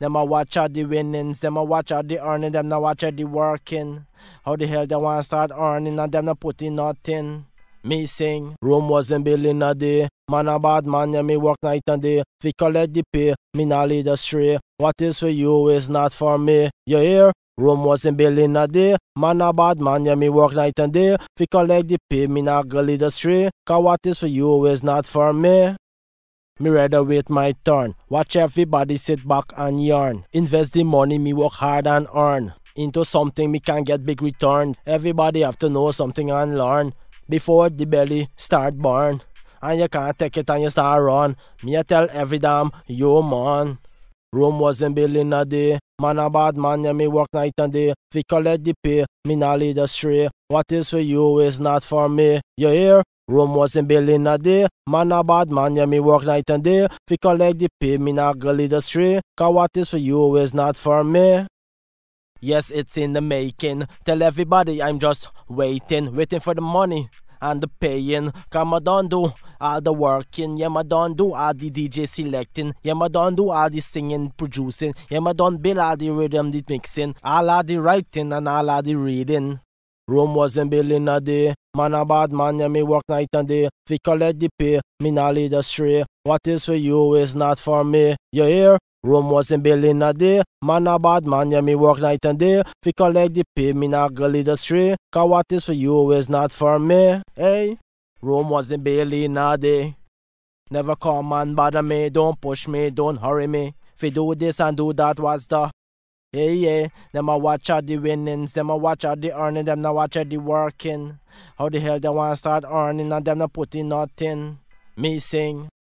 Them a watch out the winnings, them a watch out the earning, them not watch out the working. How the hell they wanna start earning and them not putting nothing? Me sing, wasn't building a day. Man a bad man, yeah, me work night and day. We collect the pay, me not lead astray. What is for you is not for me. You hear? Room wasn't building a day. Man a bad man, yeah, me work night and day. We collect the pay, me not go lead astray. Cause what is for you is not for me. Me rather wait my turn. Watch everybody sit back and yarn. Invest the money me work hard and earn. Into something me can get big return. Everybody have to know something and learn. Before the belly start burn. And you can't take it and you start run. Me I tell every damn you man. room wasn't built in a day. Man a bad man, yeah, me work night and day. We collect the pay, me not lead astray. What is for you is not for me. You hear? Rome wasn't building a day. Man a bad man, yeah, me work night and day. Fi collect the pay, me not go lead astray. Cause what is for you is not for me. Yes, it's in the making. Tell everybody I'm just waiting, waiting for the money and the paying. Come I don't do all the working. Yeah, I don't do all the DJ selecting. Yeah, I don't do all the singing, producing. Yeah, I don't build all the rhythm, the mixing. All of the writing and all of the reading. Rome wasn't built in a day. Man a bad man, yeah, me work night and day. We collect the pay, me not lead astray. What is for you is not for me. You hear? Rome wasn't built in a day. Man a bad man, yeah, me work night and day. We collect the pay, me not go lead astray. Cause what is for you is not for me. Hey, Rome wasn't built in a day. Never come and bother me, don't push me, don't hurry me. If you do this and do that, what's the yeah, yeah. Them I watch out the winnings, them I watch out the earning, them not watch out the working. How the hell they want to start earning and them not putting nothing. Me sing.